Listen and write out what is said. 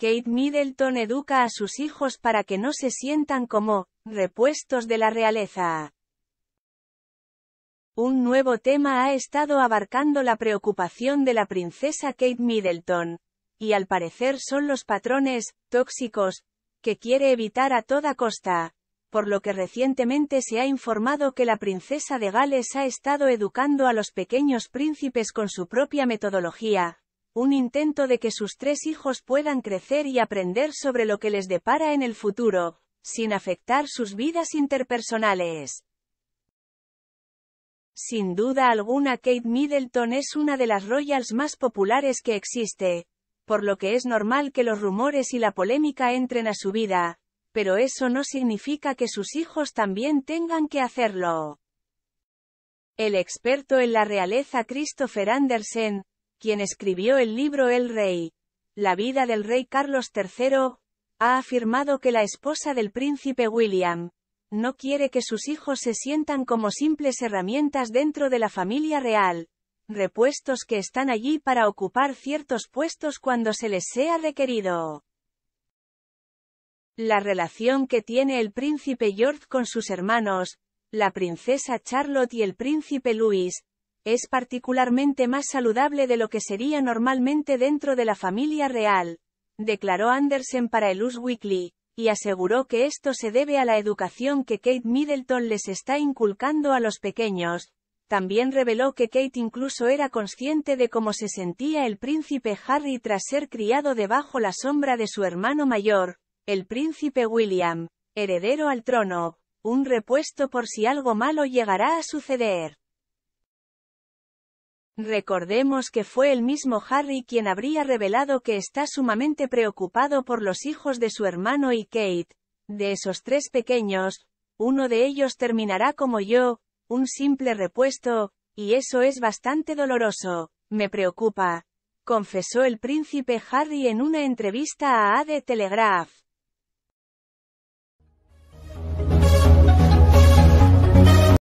Kate Middleton educa a sus hijos para que no se sientan como repuestos de la realeza. Un nuevo tema ha estado abarcando la preocupación de la princesa Kate Middleton, y al parecer son los patrones tóxicos que quiere evitar a toda costa, por lo que recientemente se ha informado que la princesa de Gales ha estado educando a los pequeños príncipes con su propia metodología, un intento de que sus tres hijos puedan crecer y aprender sobre lo que les depara en el futuro, sin afectar sus vidas interpersonales. Sin duda alguna Kate Middleton es una de las royals más populares que existe, por lo que es normal que los rumores y la polémica entren a su vida, pero eso no significa que sus hijos también tengan que hacerlo. El experto en la realeza Christopher Andersen, quien escribió el libro El Rey, la vida del rey Carlos III, ha afirmado que la esposa del príncipe William, no quiere que sus hijos se sientan como simples herramientas dentro de la familia real, repuestos que están allí para ocupar ciertos puestos cuando se les sea requerido. La relación que tiene el príncipe George con sus hermanos, la princesa Charlotte y el príncipe Luis, es particularmente más saludable de lo que sería normalmente dentro de la familia real, declaró Andersen para el US Weekly, y aseguró que esto se debe a la educación que Kate Middleton les está inculcando a los pequeños. También reveló que Kate incluso era consciente de cómo se sentía el príncipe Harry tras ser criado debajo la sombra de su hermano mayor, el príncipe William, heredero al trono, un repuesto por si algo malo llegará a suceder. Recordemos que fue el mismo Harry quien habría revelado que está sumamente preocupado por los hijos de su hermano y Kate. De esos tres pequeños, uno de ellos terminará como yo, un simple repuesto, y eso es bastante doloroso, me preocupa, confesó el príncipe Harry en una entrevista a AD Telegraph.